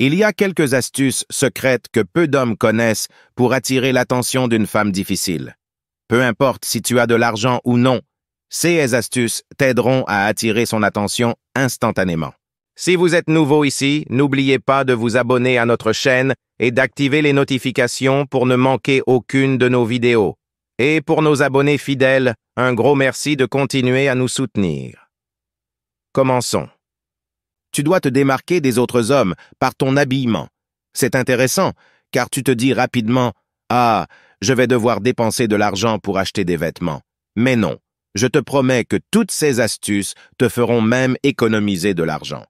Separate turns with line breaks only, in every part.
Il y a quelques astuces secrètes que peu d'hommes connaissent pour attirer l'attention d'une femme difficile. Peu importe si tu as de l'argent ou non, ces astuces t'aideront à attirer son attention instantanément. Si vous êtes nouveau ici, n'oubliez pas de vous abonner à notre chaîne et d'activer les notifications pour ne manquer aucune de nos vidéos. Et pour nos abonnés fidèles, un gros merci de continuer à nous soutenir. Commençons. Tu dois te démarquer des autres hommes par ton habillement. C'est intéressant, car tu te dis rapidement Ah, je vais devoir dépenser de l'argent pour acheter des vêtements. Mais non, je te promets que toutes ces astuces te feront même économiser de l'argent.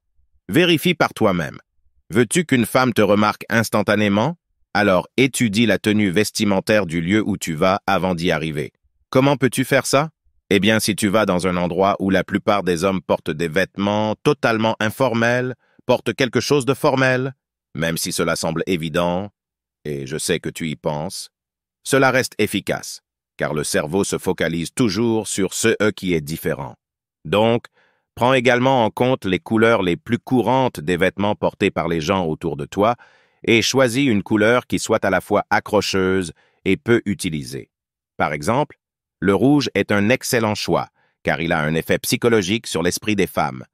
Vérifie par toi-même. Veux-tu qu'une femme te remarque instantanément Alors étudie la tenue vestimentaire du lieu où tu vas avant d'y arriver. Comment peux-tu faire ça eh bien, si tu vas dans un endroit où la plupart des hommes portent des vêtements totalement informels, portent quelque chose de formel, même si cela semble évident, et je sais que tu y penses, cela reste efficace, car le cerveau se focalise toujours sur ce e qui est différent. Donc, prends également en compte les couleurs les plus courantes des vêtements portés par les gens autour de toi, et choisis une couleur qui soit à la fois accrocheuse et peu utilisée. Par exemple, le rouge est un excellent choix, car il a un effet psychologique sur l'esprit des femmes.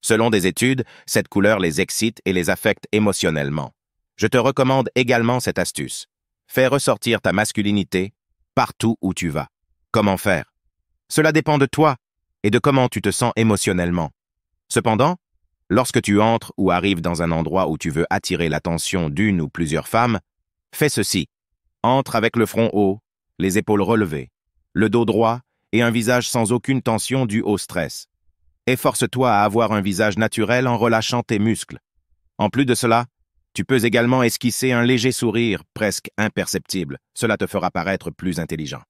Selon des études, cette couleur les excite et les affecte émotionnellement. Je te recommande également cette astuce. Fais ressortir ta masculinité partout où tu vas. Comment faire Cela dépend de toi et de comment tu te sens émotionnellement. Cependant, lorsque tu entres ou arrives dans un endroit où tu veux attirer l'attention d'une ou plusieurs femmes, fais ceci. Entre avec le front haut, les épaules relevées, le dos droit et un visage sans aucune tension due au stress. Efforce-toi à avoir un visage naturel en relâchant tes muscles. En plus de cela, tu peux également esquisser un léger sourire, presque imperceptible. Cela te fera paraître plus intelligent.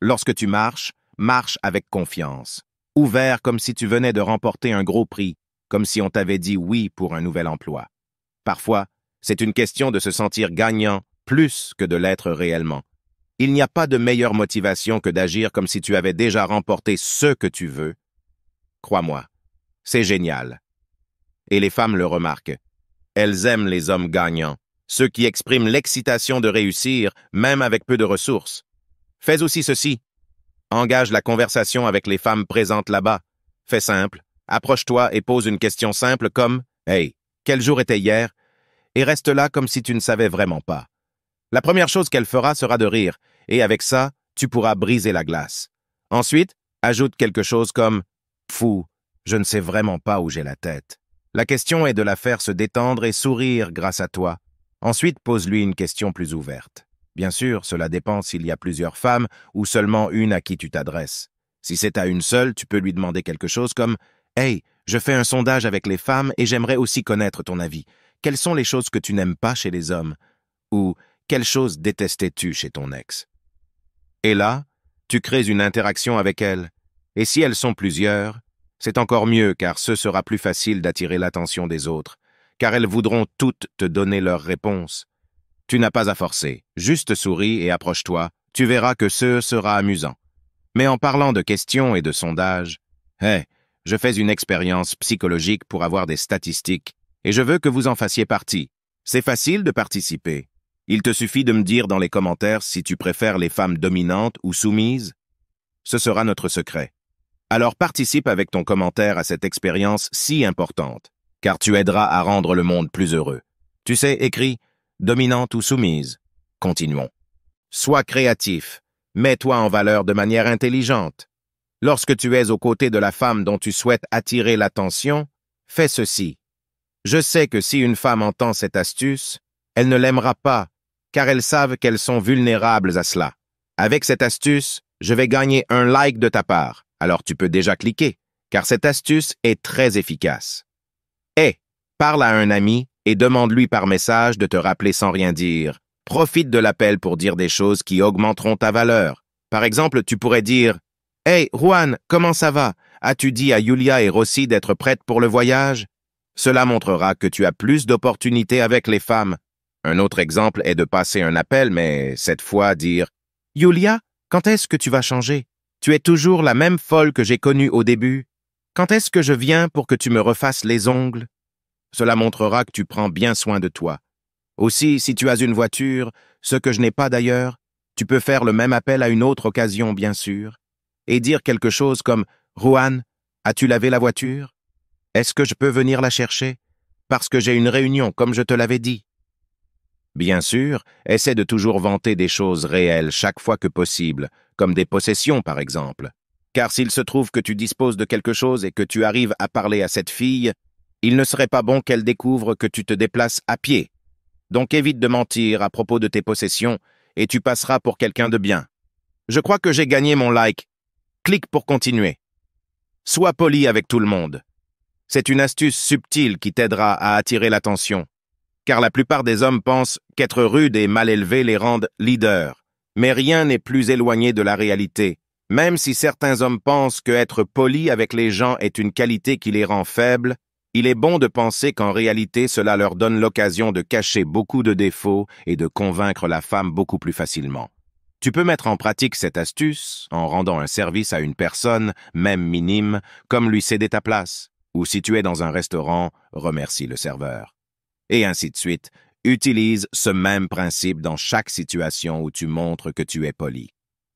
Lorsque tu marches, marche avec confiance. Ouvert comme si tu venais de remporter un gros prix, comme si on t'avait dit oui pour un nouvel emploi. Parfois, c'est une question de se sentir gagnant plus que de l'être réellement. Il n'y a pas de meilleure motivation que d'agir comme si tu avais déjà remporté ce que tu veux. Crois-moi, c'est génial. Et les femmes le remarquent. Elles aiment les hommes gagnants, ceux qui expriment l'excitation de réussir, même avec peu de ressources. Fais aussi ceci. Engage la conversation avec les femmes présentes là-bas. Fais simple, approche-toi et pose une question simple comme Hey, quel jour était hier et reste là comme si tu ne savais vraiment pas. La première chose qu'elle fera sera de rire, et avec ça, tu pourras briser la glace. Ensuite, ajoute quelque chose comme « Fou, je ne sais vraiment pas où j'ai la tête ». La question est de la faire se détendre et sourire grâce à toi. Ensuite, pose-lui une question plus ouverte. Bien sûr, cela dépend s'il y a plusieurs femmes ou seulement une à qui tu t'adresses. Si c'est à une seule, tu peux lui demander quelque chose comme « Hey, je fais un sondage avec les femmes et j'aimerais aussi connaître ton avis. Quelles sont les choses que tu n'aimes pas chez les hommes ?» ou « Quelles choses détestais-tu chez ton ex ?» Et là, tu crées une interaction avec elles. Et si elles sont plusieurs, c'est encore mieux car ce sera plus facile d'attirer l'attention des autres, car elles voudront toutes te donner leurs réponses. Tu n'as pas à forcer, juste souris et approche-toi, tu verras que ce sera amusant. Mais en parlant de questions et de sondages, hé, je fais une expérience psychologique pour avoir des statistiques, et je veux que vous en fassiez partie. C'est facile de participer. Il te suffit de me dire dans les commentaires si tu préfères les femmes dominantes ou soumises. Ce sera notre secret. Alors participe avec ton commentaire à cette expérience si importante, car tu aideras à rendre le monde plus heureux. Tu sais, écrit, dominante ou soumise ». Continuons. Sois créatif. Mets-toi en valeur de manière intelligente. Lorsque tu es aux côtés de la femme dont tu souhaites attirer l'attention, fais ceci. Je sais que si une femme entend cette astuce, elle ne l'aimera pas car elles savent qu'elles sont vulnérables à cela. Avec cette astuce, je vais gagner un like de ta part, alors tu peux déjà cliquer, car cette astuce est très efficace. Eh, parle à un ami et demande-lui par message de te rappeler sans rien dire. Profite de l'appel pour dire des choses qui augmenteront ta valeur. Par exemple, tu pourrais dire Hey, Juan, comment ça va? As-tu dit à Julia et Rossi d'être prêtes pour le voyage? Cela montrera que tu as plus d'opportunités avec les femmes un autre exemple est de passer un appel, mais cette fois dire Yulia, quand est-ce que tu vas changer Tu es toujours la même folle que j'ai connue au début. Quand est-ce que je viens pour que tu me refasses les ongles Cela montrera que tu prends bien soin de toi. Aussi, si tu as une voiture, ce que je n'ai pas d'ailleurs, tu peux faire le même appel à une autre occasion, bien sûr, et dire quelque chose comme Juan, as-tu lavé la voiture Est-ce que je peux venir la chercher Parce que j'ai une réunion, comme je te l'avais dit. Bien sûr, essaie de toujours vanter des choses réelles chaque fois que possible, comme des possessions par exemple. Car s'il se trouve que tu disposes de quelque chose et que tu arrives à parler à cette fille, il ne serait pas bon qu'elle découvre que tu te déplaces à pied. Donc évite de mentir à propos de tes possessions et tu passeras pour quelqu'un de bien. Je crois que j'ai gagné mon like. Clique pour continuer. Sois poli avec tout le monde. C'est une astuce subtile qui t'aidera à attirer l'attention car la plupart des hommes pensent qu'être rude et mal élevé les rendent leaders. Mais rien n'est plus éloigné de la réalité. Même si certains hommes pensent qu'être être poli avec les gens est une qualité qui les rend faibles, il est bon de penser qu'en réalité cela leur donne l'occasion de cacher beaucoup de défauts et de convaincre la femme beaucoup plus facilement. Tu peux mettre en pratique cette astuce en rendant un service à une personne, même minime, comme lui céder ta place, ou si tu es dans un restaurant, remercie le serveur et ainsi de suite, utilise ce même principe dans chaque situation où tu montres que tu es poli.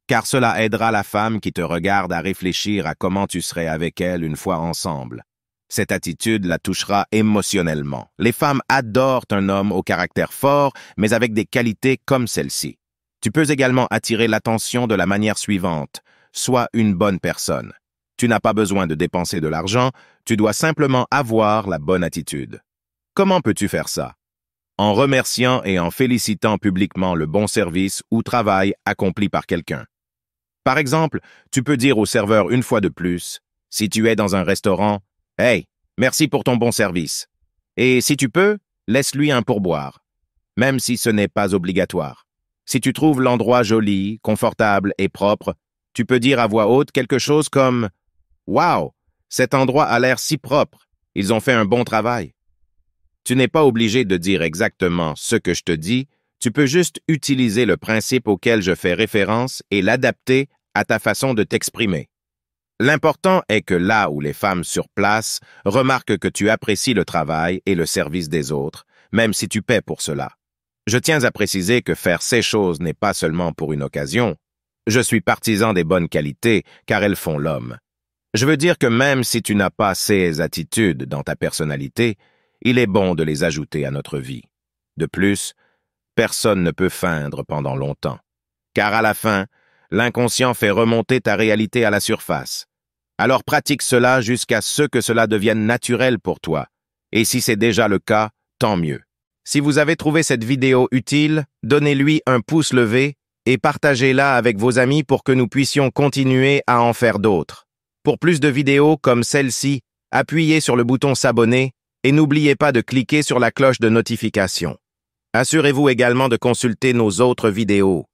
Car cela aidera la femme qui te regarde à réfléchir à comment tu serais avec elle une fois ensemble. Cette attitude la touchera émotionnellement. Les femmes adorent un homme au caractère fort, mais avec des qualités comme celle-ci. Tu peux également attirer l'attention de la manière suivante. Sois une bonne personne. Tu n'as pas besoin de dépenser de l'argent, tu dois simplement avoir la bonne attitude. Comment peux-tu faire ça? En remerciant et en félicitant publiquement le bon service ou travail accompli par quelqu'un. Par exemple, tu peux dire au serveur une fois de plus, si tu es dans un restaurant, Hey, merci pour ton bon service. Et si tu peux, laisse-lui un pourboire, même si ce n'est pas obligatoire. Si tu trouves l'endroit joli, confortable et propre, tu peux dire à voix haute quelque chose comme Wow, cet endroit a l'air si propre, ils ont fait un bon travail. Tu n'es pas obligé de dire exactement ce que je te dis, tu peux juste utiliser le principe auquel je fais référence et l'adapter à ta façon de t'exprimer. L'important est que là où les femmes sur place remarquent que tu apprécies le travail et le service des autres, même si tu paies pour cela. Je tiens à préciser que faire ces choses n'est pas seulement pour une occasion. Je suis partisan des bonnes qualités, car elles font l'homme. Je veux dire que même si tu n'as pas ces attitudes dans ta personnalité, il est bon de les ajouter à notre vie. De plus, personne ne peut feindre pendant longtemps, car à la fin, l'inconscient fait remonter ta réalité à la surface. Alors pratique cela jusqu'à ce que cela devienne naturel pour toi, et si c'est déjà le cas, tant mieux. Si vous avez trouvé cette vidéo utile, donnez-lui un pouce levé et partagez-la avec vos amis pour que nous puissions continuer à en faire d'autres. Pour plus de vidéos comme celle-ci, appuyez sur le bouton s'abonner et n'oubliez pas de cliquer sur la cloche de notification. Assurez-vous également de consulter nos autres vidéos.